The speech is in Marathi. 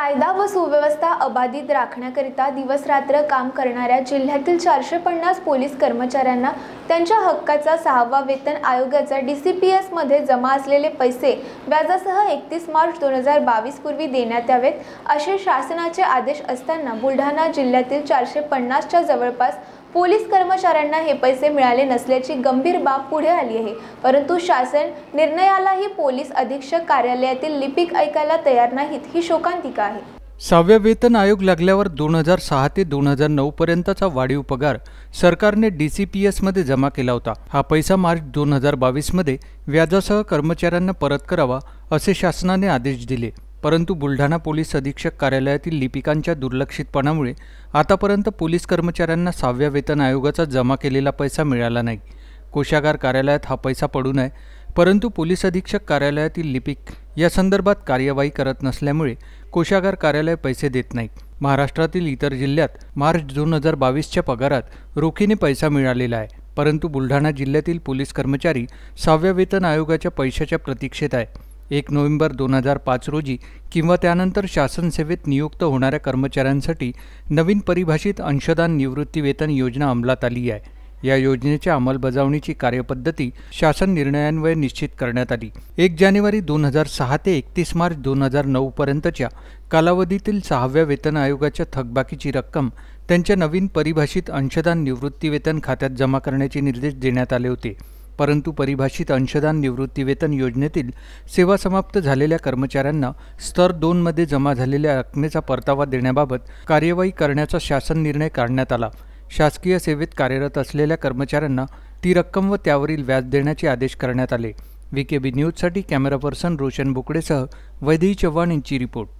कायदा व सुव्यवस्था अबाधित राखण्याकरिता दिवसरात्र काम करणाऱ्या जिल्ह्यातील चारशे पन्नास पोलीस कर्मचाऱ्यांना त्यांच्या हक्काचा सहावा वेतन आयोगाचा डी सी पी एसमध्ये जमा असलेले पैसे व्याजासह एकतीस मार्च दोन हजार बावीस पूर्वी देण्यात यावेत असे शासनाचे आदेश असताना बुलढाणा जिल्ह्यातील चारशे पन्नासच्या जवळपास पोलीस कर्मचाऱ्यांना हे पैसे मिळाले नसल्याची गंभीर बाब पुढे आली आहे परंतु शासन निर्णयालाही पोलीस अधीक्षक कार्यालयातील लिपिक ऐकायला तयार नाहीत ही शोकांतिका आहे सहाव्या वेतन आयोग लागल्यावर दोन हजार सहा ते दोन हजार नऊ पर्यंतचा वाढीव पगार सरकारने डी सी पी एसमध्ये जमा केला होता हा पैसा मार्च दोन हजार बावीसमध्ये व्याजासह कर्मचाऱ्यांना परत करावा असे शासनाने आदेश दिले परंतु बुलढाणा पोलीस अधीक्षक कार्यालयातील लिपिकांच्या दुर्लक्षितपणामुळे आतापर्यंत पोलीस कर्मचाऱ्यांना सहाव्या वेतन आयोगाचा जमा केलेला पैसा मिळाला नाही कोशागार कार्यालयात हा पैसा पडू नये परंतु पोलीस अधीक्षक कार्यालयातील लिपिक या संदर्भात कार्यवाही करत नसल्यामुळे कोशागार कार्यालय पैसे देत नाही महाराष्ट्रातील इतर जिल्ह्यात मार्च दोन हजार बावीसच्या पगारात रोखीने पैसा मिळालेला आहे परंतु बुलढाणा जिल्ह्यातील पोलीस कर्मचारी सहाव्या वेतन आयोगाच्या पैशाच्या प्रतीक्षेत आहे एक नोव्हेंबर दोन हजार पाच रोजी किंवा त्यानंतर शासनसेवेत नियुक्त होणाऱ्या कर्मचाऱ्यांसाठी नवीन परिभाषित अंशदान निवृत्तीवेतन योजना अंमलात आली आहे या योजनेच्या अंमलबजावणीची कार्यपद्धती शासन निर्णयांवर निश्चित करण्यात आली एक जानेवारी दोन हजार सहा ते एकतीस मार्च दोन हजार पर्यंतच्या कालावधीतील सहाव्या वेतन आयोगाच्या थकबाकीची रक्कम त्यांच्या नवीन परिभाषित अंशदान निवृत्तीवेतन खात्यात जमा करण्याचे निर्देश देण्यात आले होते परंतु परिभाषित अंशदान निवृत्तीवेतन योजनेतील सेवा समाप्त झालेल्या कर्मचाऱ्यांना स्तर दोनमध्ये जमा झालेल्या रकमेचा परतावा देण्याबाबत कार्यवाही करण्याचा शासन निर्णय काढण्यात आला शासकीय सेवेत कार्यरत असलेल्या कर्मचाऱ्यांना ती रक्कम व त्यावरील व्याज देण्याचे आदेश करण्यात आले व्ही के बी न्यूजसाठी कॅमेरा पर्सन रोशन बोकडेसह वैदेही चव्हाण यांची रिपोर्ट